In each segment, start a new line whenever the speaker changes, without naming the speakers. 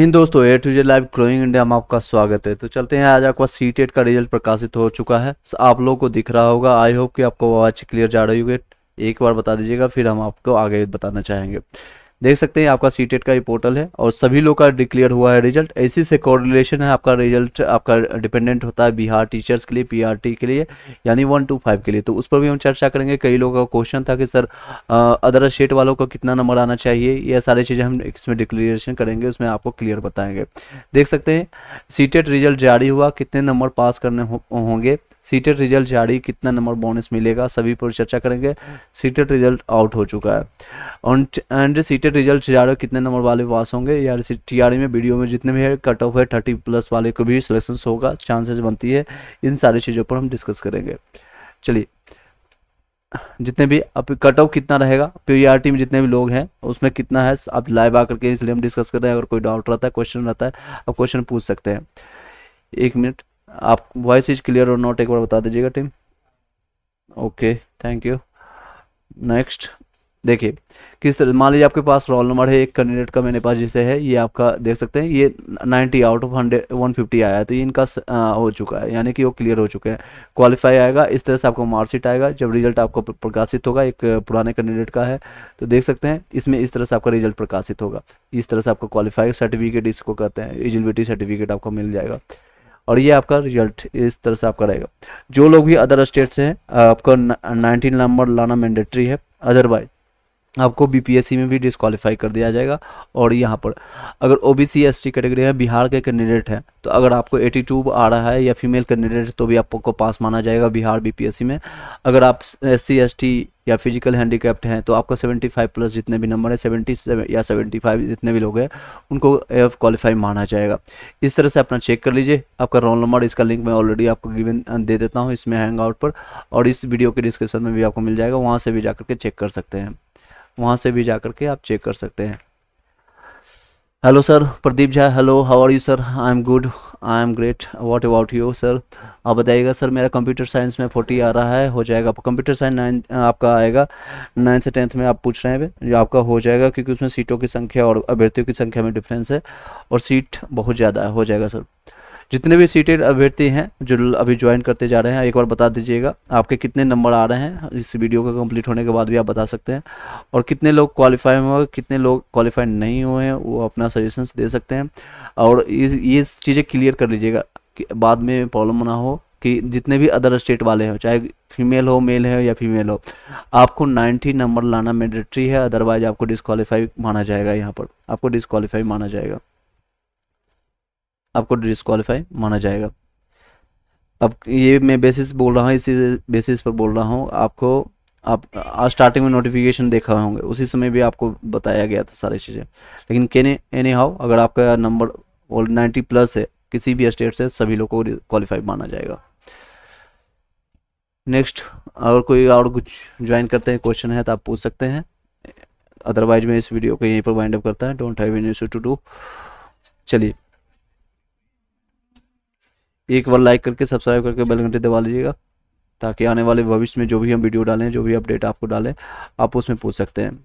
हिंद दोस्तों A to Z live growing India में आपका स्वागत है तो चलते हैं आज आपका सी टेट का रिजल्ट प्रकाशित हो चुका है आप लोगों को दिख रहा होगा आई होप कि आपको आवाज़ क्लियर जा रही होगी एक बार बता दीजिएगा फिर हम आपको आगे बताना चाहेंगे देख सकते हैं आपका सीटेट e का ये पोर्टल है और सभी लोग का डिक्लेयर हुआ है रिजल्ट ऐसी से कोरिलेशन है आपका रिजल्ट आपका डिपेंडेंट होता है बिहार टीचर्स के लिए पीआरटी के लिए यानी वन टू फाइव के लिए तो उस पर भी हम चर्चा करेंगे कई लोगों का क्वेश्चन था कि सर अदर स्टेट वालों का कितना नंबर आना चाहिए यह सारी चीज़ें हम इसमें डिक्लेरेशन करेंगे उसमें आपको क्लियर बताएंगे देख सकते हैं सीटेट रिजल्ट e जारी हुआ कितने नंबर पास करने होंगे सीटेट रिजल्ट जारी कितना नंबर बोनस मिलेगा सभी पर चर्चा करेंगे सीटेट रिजल्ट आउट हो चुका है एंड सीटेट रिजल्ट जारी कितने नंबर वाले पास होंगे या टी e में वीडियो में जितने भी है कट ऑफ है थर्टी प्लस वाले को भी सिलेक्शन होगा चांसेस बनती है इन सारी चीज़ों पर हम डिस्कस करेंगे चलिए जितने भी अब कट ऑफ कितना रहेगा पीआरटी में जितने भी लोग हैं उसमें कितना है आप लाइव आकर के इसलिए हम डिस्कस कर रहे हैं अगर कोई डाउट रहता है क्वेश्चन रहता है आप क्वेश्चन पूछ सकते हैं एक मिनट आप वॉइस इज क्लियर और नॉट एक बार बता दीजिएगा team okay thank you next देखिए किस तरह मान लीजिए आपके पास रोल नंबर है एक कैंडिडेट का मेरे पास जिसे है ये आपका देख सकते हैं ये 90 आउट ऑफ 100 150 आया है तो ये इनका आ, हो चुका है यानी कि वो क्लियर हो चुके हैं क्वालिफाई आएगा इस तरह से आपको मार्कशीट आएगा जब रिजल्ट आपको प्रकाशित होगा एक पुराने कैंडिडेट का है तो देख सकते हैं इसमें इस तरह से आपका रिजल्ट प्रकाशित होगा इस तरह से आपका क्वालिफाई सर्टिफिकेट इसको कहते हैं एलिजिबिलिटी सर्टिफिकेट आपको मिल जाएगा और ये आपका रिजल्ट इस तरह से आपका रहेगा जो लोग भी अदर स्टेट से हैं आपका नाइनटीन नंबर लाना मैंडेटरी है अदरवाइज आपको बीपीएससी में भी डिस्कालीफाई कर दिया जाएगा और यहाँ पर अगर O B C S T category में बिहार के कैंडिडेट हैं तो अगर आपको 82 आ रहा है या फीमेल कैंडिडेट तो भी आपको पास माना जाएगा बिहार बीपीएससी में अगर आप एस सी एस टी या फिजिकल हैंडीकैप्ड हैं तो आपको 75 प्लस जितने भी नंबर है सेवेंटी या 75 जितने भी लोग हैं उनको एफ क्वालिफाई माना जाएगा इस तरह से अपना चेक कर लीजिए आपका रोल नंबर इसका लिंक मैं ऑलरेडी आपको गिवन दे देता हूँ इसमें हैंग आउट पर और इस वीडियो के डिस्क्रिप्शन में भी आपको मिल जाएगा वहाँ से भी जा के चेक कर सकते हैं वहाँ से भी जा करके आप चेक कर सकते हैं hello sir Pradeep Jha hello how are you sir I am good I am great what about you sir आप बताइएगा सर मेरा कंप्यूटर साइंस में फोर्टी आ रहा है हो जाएगा कंप्यूटर साइंस नाइन आपका आएगा नाइन्थ से टेंथ में आप पूछ रहे हैं जो आपका हो जाएगा क्योंकि उसमें सीटों की संख्या और अभ्यर्थियों की संख्या में डिफरेंस है और सीट बहुत ज़्यादा हो जाएगा सर जितने भी सीटेड अभ्यर्थी हैं जो अभी ज्वाइन करते जा रहे हैं एक बार बता दीजिएगा आपके कितने नंबर आ रहे हैं इस वीडियो का कंप्लीट होने के बाद भी आप बता सकते हैं और कितने लोग क्वालिफाई हुए कितने लोग क्वालिफाइड नहीं हुए हैं वो अपना सजेशंस दे सकते हैं और ये चीज़ें क्लियर कर लीजिएगा कि बाद में प्रॉब्लम ना हो कि जितने भी अदर स्टेट वाले हों चाहे फीमेल हो मेल है या फीमेल हो आपको 90 नंबर लाना मैंडेटरी है अदरवाइज आपको डिसक्वालीफाई माना जाएगा यहाँ पर आपको डिसक्वालीफाई माना जाएगा आपको डिसक्वालीफाई माना जाएगा अब ये मैं बेसिस बोल रहा हूँ इसी बेसिस पर बोल रहा हूँ आपको आप स्टार्टिंग में नोटिफिकेशन देखा होंगे उसी समय भी आपको बताया गया था सारी चीज़ें लेकिन केने एनी हाउ अगर आपका नंबर और नाइन्टी प्लस है किसी भी स्टेट से सभी लोगों को क्वालिफाई माना जाएगा नेक्स्ट अगर कोई और कुछ ज्वाइन करते हैं क्वेश्चन है तो आप पूछ सकते हैं अदरवाइज मैं इस वीडियो को यहीं पर वाइंड अप करता है don't have any issue to do चलिए एक बार लाइक करके सब्सक्राइब करके बेल घंटे दबा लीजिएगा ताकि आने वाले भविष्य में जो भी हम वीडियो डालें जो भी अपडेट आपको डालें आप उसमें पूछ सकते हैं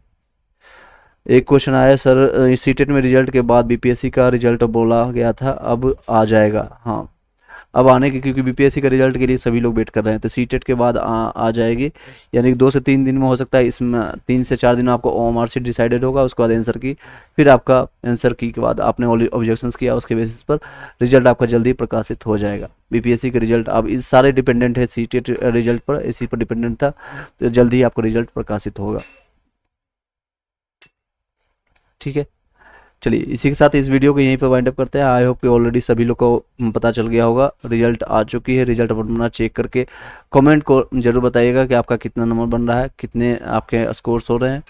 एक क्वेश्चन आया सर सी टेट में रिजल्ट के बाद बीपीएससी का रिजल्ट बोला गया था अब आ जाएगा हाँ अब आने के क्योंकि बीपीएससी का रिजल्ट के लिए सभी लोग वेट कर रहे हैं तो सी e के बाद आ, आ जाएगी यानी कि दो से तीन दिन में हो सकता है इसमें तीन से चार दिन में आपको ओ एम डिसाइडेड होगा उसके बाद आंसर की फिर आपका आंसर की के बाद आपने ऑब्जेक्शन किया उसके बेसिस पर रिजल्ट आपका जल्दी प्रकाशित हो जाएगा बीपीएससी का रिजल्ट अब इस सारे डिपेंडेंट है सी रिजल्ट पर इसी पर डिपेंडेंट था तो जल्द ही आपका रिजल्ट प्रकाशित होगा ठीक है चलिए इसी के साथ इस वीडियो को यहीं पर वाइंड अप करते हैं आई होप कि ऑलरेडी सभी लोग को पता चल गया होगा रिजल्ट आ चुकी है रिजल्ट बनना चेक करके कमेंट को जरूर बताइएगा कि आपका कितना नंबर बन रहा है कितने आपके स्कोर्स हो रहे हैं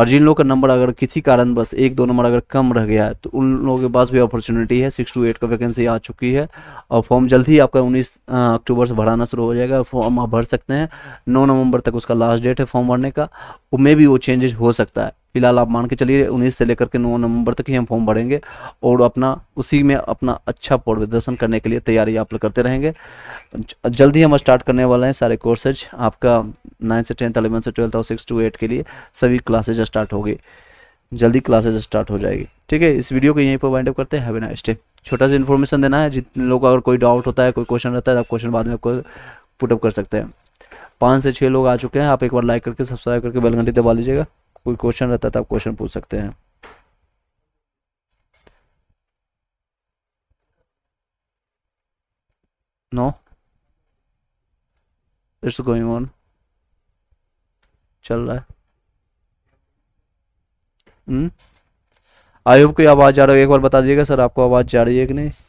और जिन लोगों का नंबर अगर किसी कारण बस एक दो नंबर अगर कम रह गया है तो उन लोगों के पास भी अपॉर्चुनिटी है सिक्स टू एट का वैकेंसी आ चुकी है और फॉर्म जल्द ही आपका उन्नीस अक्टूबर से भराना शुरू हो जाएगा फॉर्म आप भर सकते हैं नौ नवंबर तक उसका लास्ट डेट है फॉर्म भरने का मे भी वो चेंजेस हो सकता है फिलहाल आप मान के चलिए उन्नीस से लेकर के नौ नवंबर तक ही हम फॉर्म भरेंगे और अपना उसी में अपना अच्छा प्रदर्शन करने के लिए तैयारी आप लोग करते रहेंगे जल्दी हम स्टार्ट करने वाले हैं सारे कोर्सेज आपका नाइन से टेंथ अलेवन से ट्वेल्थ और सिक्स टू एट के लिए सभी क्लासेज स्टार्ट हो जल्दी क्लासेज स्टार्ट हो जाएगी ठीक है इस वीडियो को यहीं पर वाइंड अप करते हैं नाइस डे छोटा सा इन्फॉर्मेशन देना है जितने लोग अगर कोई डाउट होता है कोई क्वेश्चन रहता है तो आप क्वेश्चन बाद में आपको पुटअप कर सकते हैं पाँच से छः लोग आ चुके हैं आप एक बार लाइक करके सब्सक्राइब करके बेल घंटी दबा लीजिएगा कोई क्वेश्चन रहता तो आप क्वेश्चन पूछ सकते हैं नो इट्स गोइंग ऑन चल रहा है हम्म आई होप कोई आवाज़ आ रही है एक बार बता दीजिएगा सर आपको आवाज़ जा रही है कि नहीं